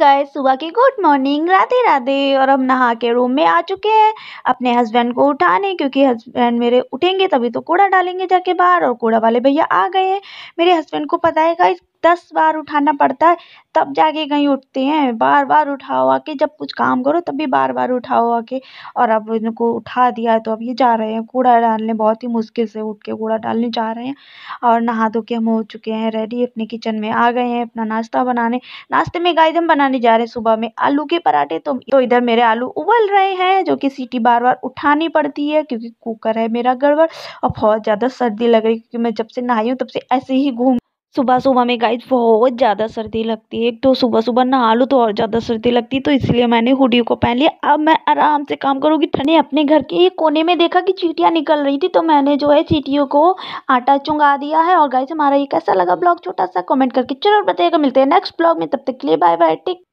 गए सुबह की गुड मॉर्निंग राधे राधे और हम नहा के रूम में आ चुके हैं अपने हस्बैंड को उठाने क्योंकि हस्बैंड मेरे उठेंगे तभी तो कूड़ा डालेंगे जाके बाहर और कूड़ा वाले भैया आ गए हैं मेरे हस्बैंड को पता है गाइस दस बार उठाना पड़ता है तब जाके कहीं उठते हैं बार बार उठाओ आके जब कुछ काम करो तब भी बार बार उठाओ आके और अब इनको उठा दिया तो अब ये जा रहे हैं कूड़ा डालने बहुत ही मुश्किल से उठ के कूड़ा डालने जा रहे हैं और नहा धो के हम हो चुके हैं रेडी अपने किचन में आ गए हैं अपना नाश्ता बनाने नाश्ते में गाय हम बनाने जा रहे हैं सुबह में आलू के पराठे तो, तो इधर मेरे आलू उबल रहे हैं जो कि सीटी बार बार उठानी पड़ती है क्योंकि कुकर है मेरा गड़बड़ और बहुत ज़्यादा सर्दी लग रही है क्योंकि मैं जब से नहाई हूँ तब से ऐसे ही घूम सुबह सुबह में गाइस बहुत ज़्यादा सर्दी लगती है एक तो सुबह सुबह नहा लूँ तो और ज़्यादा सर्दी लगती है तो इसलिए मैंने हुडी को पहन लिया अब मैं आराम से काम करूँगी मैंने अपने घर के एक कोने में देखा कि चीटियाँ निकल रही थी तो मैंने जो है चीटियों को आटा चुंगा दिया है और गाइस हमारा ये कैसा लगा ब्लॉग छोटा सा कॉमेंट करके जरूर बताइएगा मिलते हैं नेक्स्ट ब्लॉग में तब तक के लिए बाय बाय टेक